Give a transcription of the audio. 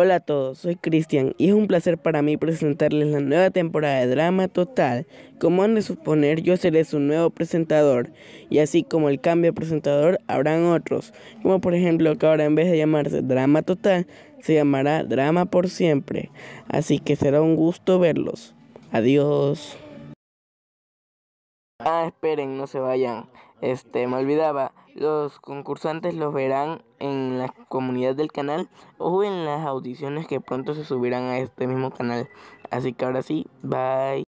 Hola a todos, soy Cristian y es un placer para mí presentarles la nueva temporada de Drama Total. Como han de suponer, yo seré su nuevo presentador y así como el cambio de presentador, habrán otros, como por ejemplo que ahora en vez de llamarse Drama Total, se llamará Drama por siempre. Así que será un gusto verlos. Adiós. Ah, esperen, no se vayan. Este, me olvidaba. Los concursantes los verán en la comunidad del canal o en las audiciones que pronto se subirán a este mismo canal. Así que ahora sí, bye.